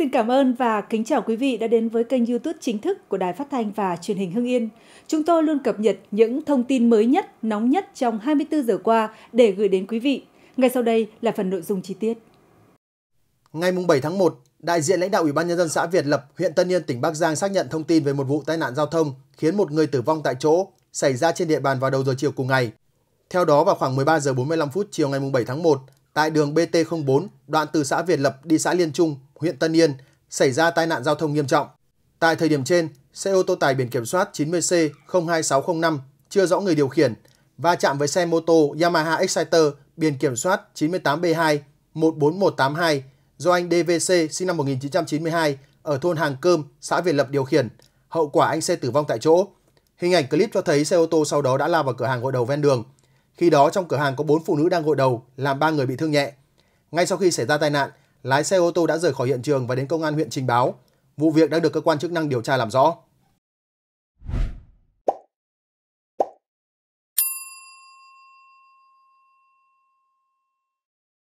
Xin cảm ơn và kính chào quý vị đã đến với kênh YouTube chính thức của Đài Phát thanh và Truyền hình Hưng Yên. Chúng tôi luôn cập nhật những thông tin mới nhất, nóng nhất trong 24 giờ qua để gửi đến quý vị. Ngay sau đây là phần nội dung chi tiết. Ngày 7 tháng 1, đại diện lãnh đạo Ủy ban nhân dân xã Việt Lập, huyện Tân Yên, tỉnh Bắc Giang xác nhận thông tin về một vụ tai nạn giao thông khiến một người tử vong tại chỗ xảy ra trên địa bàn vào đầu giờ chiều cùng ngày. Theo đó, vào khoảng 13 giờ 45 phút chiều ngày 7 tháng 1, tại đường BT04, đoạn từ xã Việt Lập đi xã Liên Trung, huyện Tân Yên xảy ra tai nạn giao thông nghiêm trọng. Tại thời điểm trên, xe ô tô tải biển kiểm soát 90C 02605 chưa rõ người điều khiển va chạm với xe mô tô Yamaha Exciter biển kiểm soát 98B2 14182 do anh DVC sinh năm 1992 ở thôn Hàng Cơm, xã Việt Lập điều khiển. Hậu quả anh xe tử vong tại chỗ. Hình ảnh clip cho thấy xe ô tô sau đó đã lao vào cửa hàng gội đầu ven đường. Khi đó trong cửa hàng có 4 phụ nữ đang gội đầu, làm 3 người bị thương nhẹ. Ngay sau khi xảy ra tai nạn, lái xe ô tô đã rời khỏi hiện trường và đến công an huyện trình báo. Vụ việc đang được cơ quan chức năng điều tra làm rõ.